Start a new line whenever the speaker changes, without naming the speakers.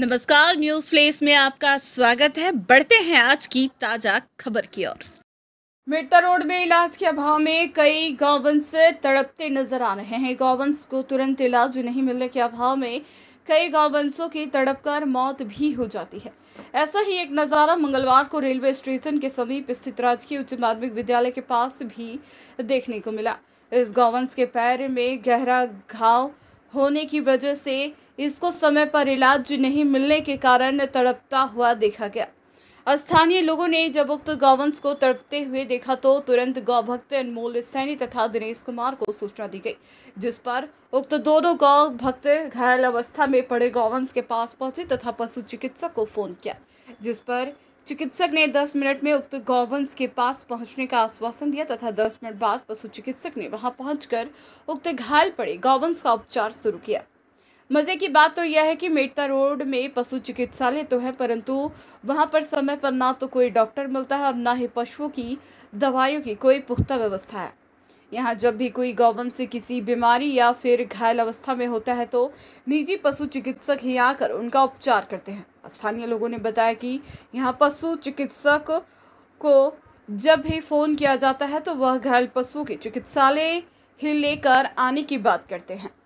नमस्कार news place में आपका स्वागत है बढ़ते हैं आज की ताजा खबर की ओर मिर्ता रोड में इलाज के अभाव में कई गौवंश तड़पते नजर आ रहे हैं गौवंश को तुरंत इलाज नहीं मिलने के अभाव में कई गौवंशों की तड़प कर मौत भी हो जाती है ऐसा ही एक नज़ारा मंगलवार को रेलवे स्टेशन के समीप स्थित राजकीय उच्च माध्यमिक विद्यालय के पास भी देखने को मिला इस गौवंश के पैर में गहरा घाव होने की वजह से इसको समय पर इलाज नहीं मिलने के कारण तड़पता हुआ देखा गया स्थानीय लोगों ने जब उक्त गौवंश को तड़पते हुए देखा तो तुरंत गौभक्त अनमोल सैनी तथा दिनेश कुमार को सूचना दी गई जिस पर उक्त दोनों गौ भक्त घायल अवस्था में पड़े गौवंश के पास पहुंचे तथा पशु चिकित्सक को फोन किया जिस पर चिकित्सक ने 10 मिनट में उक्त गौवंश के पास पहुंचने का आश्वासन दिया तथा 10 मिनट बाद पशु चिकित्सक ने वहां पहुंचकर उक्त घायल पड़े गौवंश का उपचार शुरू किया मज़े की बात तो यह है कि मेटता रोड में पशु चिकित्सालय तो है परंतु वहां पर समय पर ना तो कोई डॉक्टर मिलता है और ना ही पशुओं की दवाइयों की कोई पुख्ता व्यवस्था है यहाँ जब भी कोई गौवंश से किसी बीमारी या फिर घायल अवस्था में होता है तो निजी पशु चिकित्सक ही आकर उनका उपचार करते हैं स्थानीय लोगों ने बताया कि यहाँ पशु चिकित्सक को जब भी फ़ोन किया जाता है तो वह घायल पशुओं के चिकित्सालय ही लेकर आने की बात करते हैं